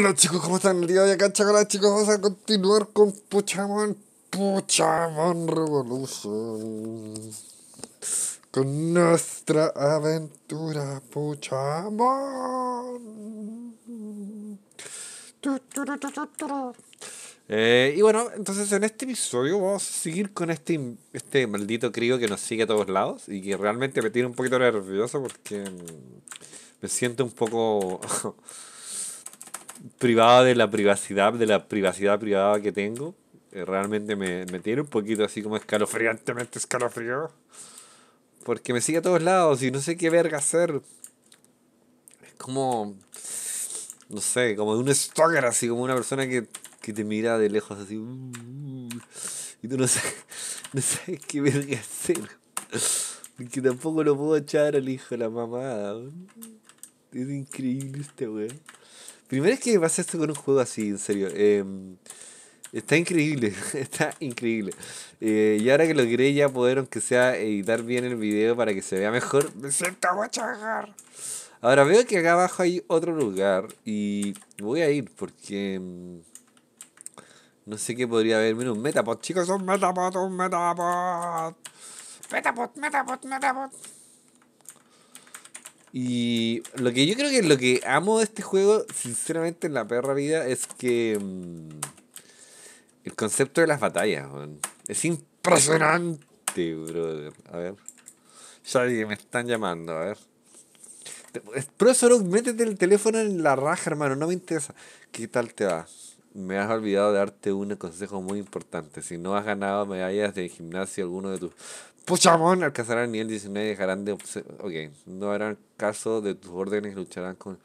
Hola chicos, ¿cómo están? El día de acá, chacolás, chicos, vamos a continuar con Puchamon, Puchamon Revolution. Con nuestra aventura Puchamon. Eh, y bueno, entonces en este episodio vamos a seguir con este, este maldito crío que nos sigue a todos lados y que realmente me tiene un poquito nervioso porque mm, me siento un poco... privada de la privacidad, de la privacidad privada que tengo. Eh, realmente me, me tiene un poquito así como escalofriantemente escalofriado Porque me sigue a todos lados y no sé qué verga hacer. Es como, no sé, como de un stalker, así como una persona que, te mira de lejos así. Uh, y tú no sabes, qué verga hacer. Porque tampoco lo puedo echar al hijo de la mamada. Es increíble este weón. Primero es que pasa esto con un juego así, en serio. Em, está increíble, está increíble. Eh, y ahora que lo creé ya poder, aunque sea, editar bien el video para que se vea mejor, me siento mucho Ahora veo que acá abajo hay otro lugar y voy a ir porque... Em, no sé qué podría haber. Mira, un Metapod. Chicos, un Metapod, un Metapod. Metapod, Metapod, Metapod. Y lo que yo creo que lo que amo de este juego, sinceramente en la perra vida, es que mm, el concepto de las batallas, es impresionante, brother. A ver. Ya me están llamando, a ver. Eh, profesor, métete el teléfono en la raja, hermano, no me interesa. ¿Qué tal te va? me has olvidado de darte un consejo muy importante. Si no has ganado medallas de gimnasio, alguno de tus Puchamón pues, alcanzarán el nivel 19 y dejarán de. Ok, no harán caso de tus órdenes, lucharán con.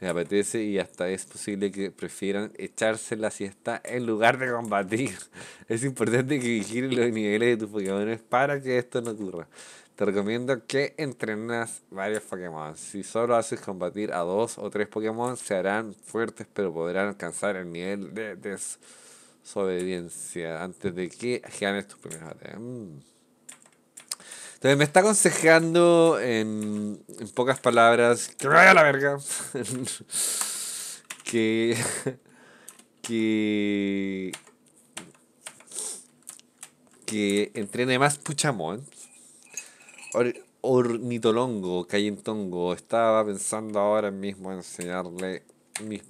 Les apetece y hasta es posible que prefieran echarse la siesta en lugar de combatir. Es importante que vigilen los niveles de tus Pokémon para que esto no ocurra te recomiendo que entrenas varios Pokémon. Si solo haces combatir a dos o tres Pokémon, se harán fuertes, pero podrán alcanzar el nivel de desobediencia antes de que ganes tus primeros ataques. Mm. Entonces me está aconsejando en, en pocas palabras que vaya a la verga. que. que. que entrene más Puchamon ornitolongo, Cayentongo estaba pensando ahora mismo enseñarle mis,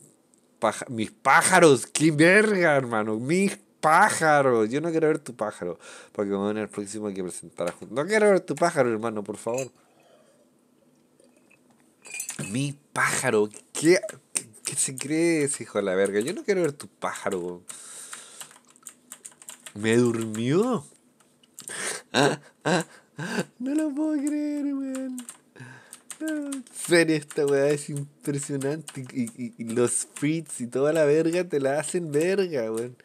mis pájaros. ¡Qué verga, hermano! Mis pájaros, Yo no quiero ver tu pájaro. Porque me en el próximo que presentará No quiero ver tu pájaro, hermano, por favor. Mi pájaro. ¿Qué, qué, qué se crees, hijo de la verga? Yo no quiero ver tu pájaro. Me durmió. ¿Ah? No lo puedo creer, weón. Ser esta weá es impresionante. Y, los frits y toda la verga te la hacen verga, weón.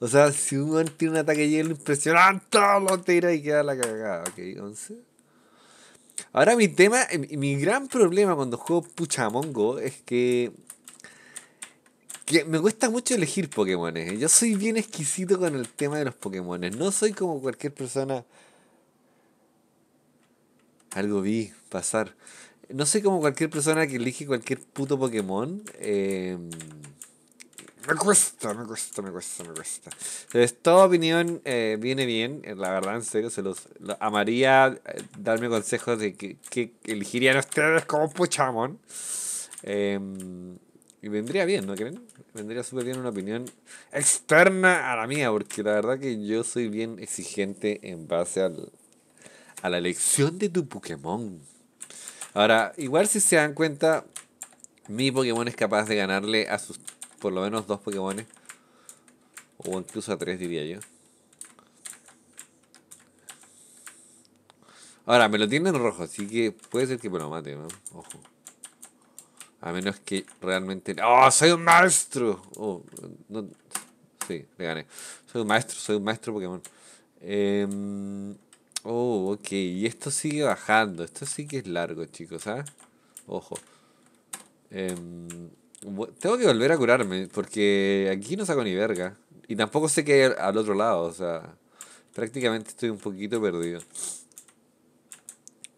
O sea, si un weón tiene un ataque hielo impresionante, lo tira y queda la cagada. Ok, 11. Ahora mi tema, eh, mi gran problema cuando juego Puchamongo es que, que me cuesta mucho elegir Pokémon. Yo soy bien exquisito con el tema de los Pokémon. No soy como cualquier persona algo vi pasar. No sé, como cualquier persona que elige cualquier puto Pokémon. Em, me cuesta, me cuesta, me cuesta, me cuesta. Entonces, toda opinión eh, viene bien, eh, la verdad, en serio, se los, amaría eh, darme consejos de qué elegirían ustedes como Puchamon. Em, y vendría bien, ¿no creen? Vendría súper bien una opinión externa a la mía, porque la verdad que yo soy bien exigente en base al, a la elección de tu Pokémon. Ahora, igual si se dan cuenta, mi Pokémon es capaz de ganarle a sus por lo menos dos Pokémon. O incluso a tres, diría yo. Ahora, me lo tienen rojo, así que puede ser que me lo mate, ¿no? Ojo. A menos que realmente... ¡Oh, soy un maestro! Oh, sí, le gané. Soy un maestro, soy un maestro Pokémon. Eh... Oh, ok. Y esto sigue bajando. Esto sí que es largo, chicos, ¿ah? Ojo. Em, tengo que volver a curarme, porque aquí no saco ni verga. Y tampoco sé qué hay al otro lado, o sea... Prácticamente estoy un poquito perdido.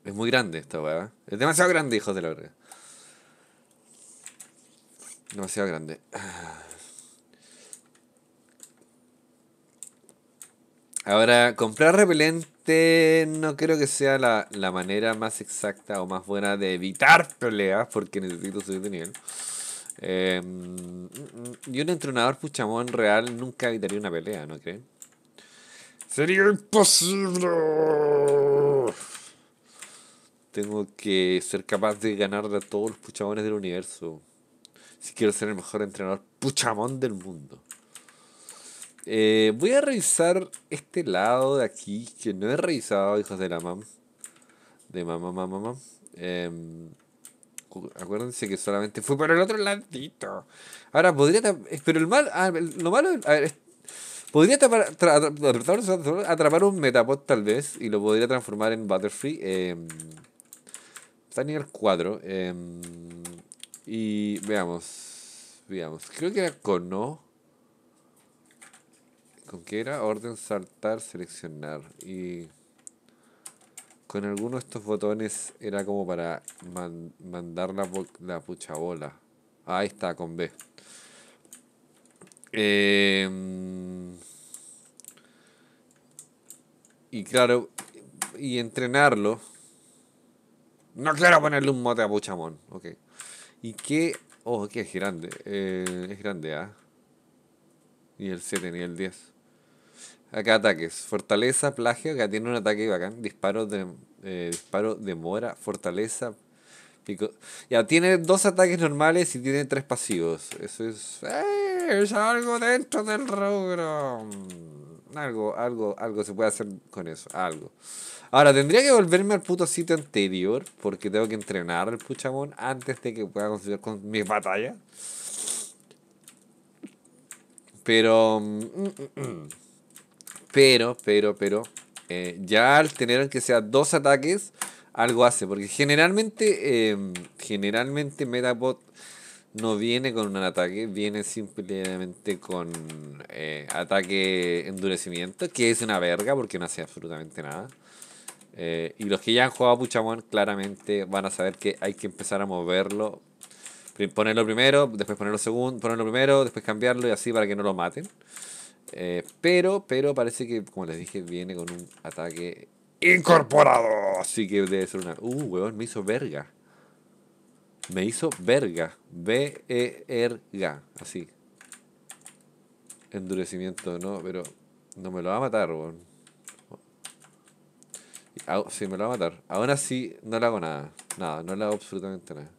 Es muy grande esta weá. Es demasiado grande, hijos de la verga. Demasiado grande. Ahora, comprar repelente este no creo que sea la, manera más exacta o más buena de evitar peleas porque necesito subir de nivel. Em, mm, mm, y un entrenador puchamón real nunca evitaría una pelea, ¿no creen? Sería imposible. Tengo que ser capaz de ganar a todos los puchamones del universo. Si quiero ser el mejor entrenador puchamón del mundo. Eh, voy a revisar este lado de aquí que no he revisado, hijos de la mam. De mamá, mamá, mamá. Em, acuérdense que solamente fue por el otro ladito. Ahora, podría... Eh, pero el mal... Ah, lo malo... A ver, podría atrapar, atrapar un Metapod tal vez y lo podría transformar en Butterfree. Em, está en nivel 4. Em, y veamos. Veamos. Creo que era cono ¿Con qué era? Orden, saltar, seleccionar. Y con alguno de estos botones era como para mandar la, la puchabola. Ah, ahí está, con B. Em, y claro, y entrenarlo. No quiero ponerle un mote a Puchamón. Ok. ¿Y qué? Oh, que es grande. Eh, es grande, ¿ah? Ni el 7 ni el 10. Acá ataques. Fortaleza, plagio, acá tiene un ataque bacán. disparo de, eh, disparo de mora, fortaleza. Pico. Ya, tiene dos ataques normales y tiene tres pasivos. Eso es... Eh, es algo dentro del rubro. Algo, algo, algo se puede hacer con eso. Algo. Ahora, tendría que volverme al puto sitio anterior porque tengo que entrenar el Puchamón antes de que pueda conseguir con mi batalla Pero... Mm, mm, mm. Pero, pero, pero, eh, ya al tener que sea dos ataques, algo hace. Porque generalmente, eh, generalmente Metapod no viene con un ataque, viene simplemente con eh, ataque endurecimiento, que es una verga porque no hace absolutamente nada. Eh, y los que ya han jugado Puchamón, claramente van a saber que hay que empezar a moverlo. Ponerlo primero, después ponerlo segundo, ponerlo primero, después cambiarlo y así para que no lo maten. Eh, pero, pero parece que, como les dije, viene con un ataque incorporado. Así que debe ser una. Uh, weón, me hizo verga. Me hizo verga. b e r g Así. Endurecimiento, no, pero no me lo va a matar, weón. Sí, me lo va a matar. Aún así, no le hago nada. Nada, no le hago absolutamente nada.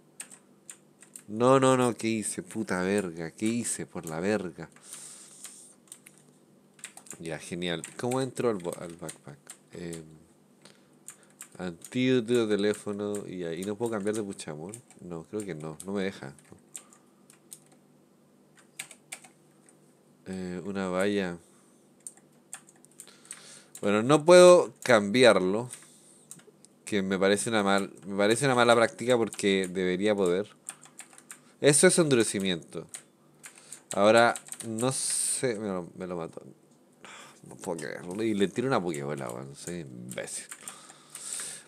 No, no, no, ¿qué hice? Puta verga, ¿qué hice por la verga? Ya, genial. ¿Cómo entro al, al backpack? Eh, de teléfono y ahí no puedo cambiar de puchamón. No, creo que no, no me deja. Eh, una valla. Bueno, no puedo cambiarlo. Que me parece una mal, me parece una mala práctica porque debería poder. Eso es endurecimiento. Ahora, no sé. me lo mato. Y le tiro una Pokébola, weón. Soy imbécil.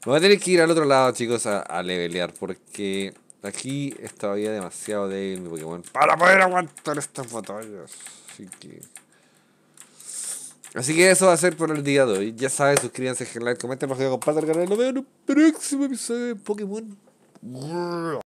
Me voy a tener que ir al otro lado, chicos, a, a levelear. Porque aquí es todavía demasiado débil mi Pokémon. Para poder aguantar estas batallas. Así que. Así que eso va a ser por el día de hoy. Ya saben, suscríbanse, like, comenten, por compartan el canal. Nos vemos en el próximo episodio de Pokémon.